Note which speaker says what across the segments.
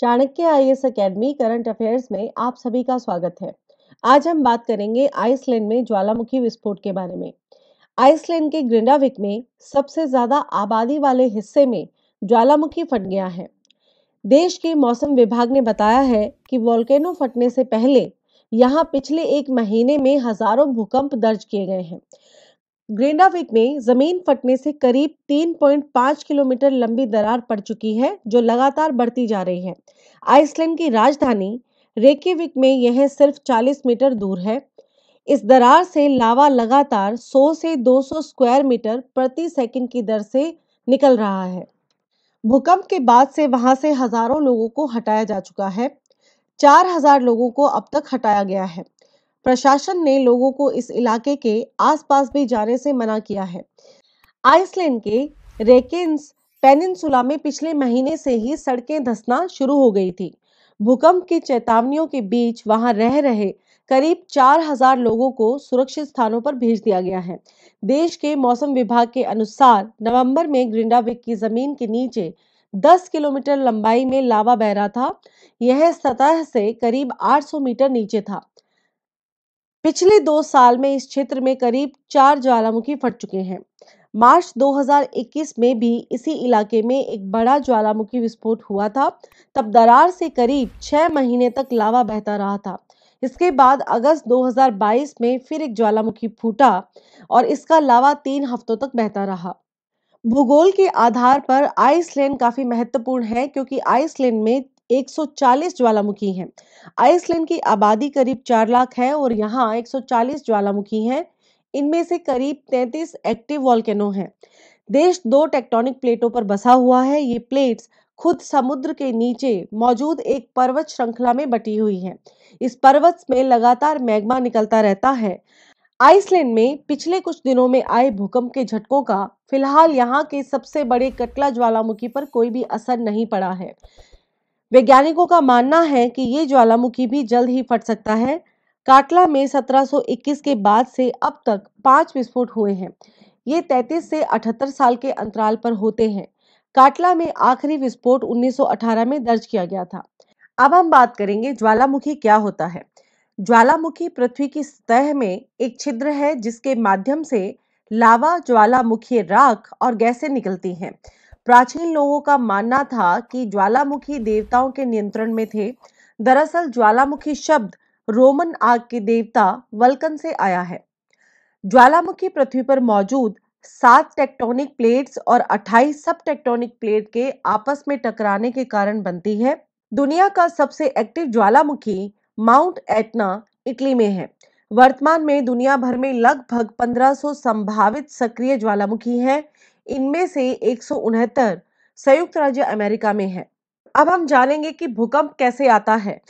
Speaker 1: Chanakya I S academy current affairs में आप सभी का स्वागत है आज हम बात करेंगे आइसलैंड में ज्वालामुखी विस्फोट के बारे में आइसलैंड के ग्रिंडाविक में सबसे ज्यादा आबादी वाले हिस्से में ज्वालामुखी फट गया है देश के मौसम विभाग ने बताया है कि वॉल्केनो फटने से पहले यहाँ पिछले एक महीने में हजारों भूकंप दर्ज किए गए हैं ग्रेंडाविक में जमीन फटने से करीब 3.5 किलोमीटर लंबी दरार पड़ चुकी है जो लगातार बढ़ती जा रही है आइसलैंड की राजधानी रेकेविक में यह सिर्फ 40 मीटर दूर है इस दरार से लावा लगातार 100 से 200 स्क्वायर मीटर प्रति सेकंड की दर से निकल रहा है भूकंप के बाद से वहां से हजारों लोगों को हटाया जा चुका है हजार लोगों को अब तक हटाया गया है प्रशासन ने लोगों को इस इलाके के आसपास भी जाने से मना किया है आइसलैंड के रेकेन्स पेनिनसुला में पिछले महीने से ही सड़कें धसना शुरू हो गई थी भूकंप की चेतावनियों के बीच वहां रह रहे करीब 4000 लोगों को सुरक्षित स्थानों पर भेज दिया गया है देश के मौसम विभाग के अनुसार नवंबर में ग्रिंडाविक की जमीन के नीचे 10 किलोमीटर लंबाई में लावा बह रहा था यह सतह से करीब 800 मीटर नीचे था पिछले दो साल में इस क्षेत्र में करीब चार ज्वालामुखी फट चुके हैं मार्च 2021 में भी इसी इलाके में एक बड़ा ज्वालामुखी विस्फोट हुआ था तब दरार से करीब छह महीने तक लावा बहता रहा था इसके बाद अगस्त 2022 में फिर एक ज्वालामुखी फूटा और इसका लावा तीन हफ्तों तक बहता रहा भूगोल के आधार पर आइसलैंड काफ़ी महत्वपूर्ण है क्योंकि आइसलैंड में 140 ज्वालामुखी हैं आइसलैंड की आबादी करीब चार लाख है और यहाँ 140 ज्वालामुखी हैं इनमें से करीब 33 एक्टिव वॉल्केनो हैं देश दो टेक्टोनिक प्लेटों पर बसा हुआ है ये प्लेट्स खुद समुद्र के नीचे मौजूद एक पर्वत श्रृंखला में बटी हुई है इस पर्वत में लगातार मैग्मा निकलता रहता है आइसलैंड में पिछले कुछ दिनों में आए भूकंप के झटकों का फिलहाल यहाँ के सबसे बड़े कटला ज्वालामुखी पर कोई भी असर नहीं पड़ा है वैज्ञानिकों का मानना है कि ये ज्वालामुखी भी जल्द ही फट सकता है काटला में 1721 के बाद से अब तक पांच विस्फोट हुए हैं ये 33 से 78 साल के अंतराल पर होते हैं काटला में आखिरी विस्फोट 1918 में दर्ज किया गया था अब हम बात करेंगे ज्वालामुखी क्या होता है ज्वालामुखी पृथ्वी की सतह में एक छिद्र है जिसके माध्यम से लावा ज्वालामुखी राख और गैसें निकलती हैं प्राचीन लोगों का मानना था कि ज्वालामुखी देवताओं के नियंत्रण में थे दरअसल ज्वालामुखी शब्द रोमन आग के देवता वल्कन से आया है ज्वालामुखी पृथ्वी पर मौजूद सात टेक्टोनिक प्लेट्स और 28 सब टेक्टोनिक प्लेट के आपस में टकराने के कारण बनती है दुनिया का सबसे एक्टिव ज्वालामुखी माउंट एटना इटली में है वर्तमान में दुनिया भर में लगभग 1500 संभावित सक्रिय ज्वालामुखी हैं इनमें से एक संयुक्त राज्य अमेरिका में है अब हम जानेंगे कि भूकंप कैसे आता है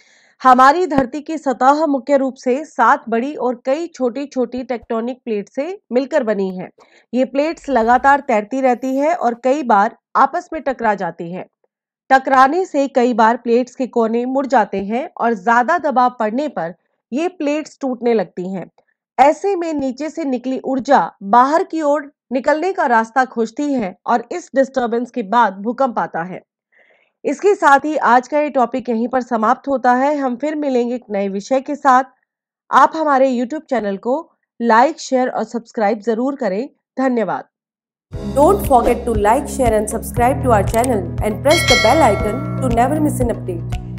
Speaker 1: हमारी धरती की सतह मुख्य रूप से सात बड़ी और कई छोटी छोटी टेक्टोनिक प्लेट से मिलकर बनी है ये प्लेट्स लगातार तैरती रहती है और कई बार आपस में टकरा जाती है टकराने से कई बार प्लेट्स के कोने मुड़ जाते हैं और ज्यादा दबाव पड़ने पर ये प्लेट्स टूटने लगती हैं ऐसे में नीचे से निकली ऊर्जा बाहर की ओर निकलने का रास्ता खोजती है और इस डिस्टरबेंस के बाद भूकंप आता है इसके साथ ही आज का ये टॉपिक यहीं पर समाप्त होता है हम फिर मिलेंगे एक नए विषय के साथ आप हमारे यूट्यूब चैनल को लाइक शेयर और सब्सक्राइब जरूर करें धन्यवाद don't forget to like share and subscribe to our channel and press the bell icon to never miss an update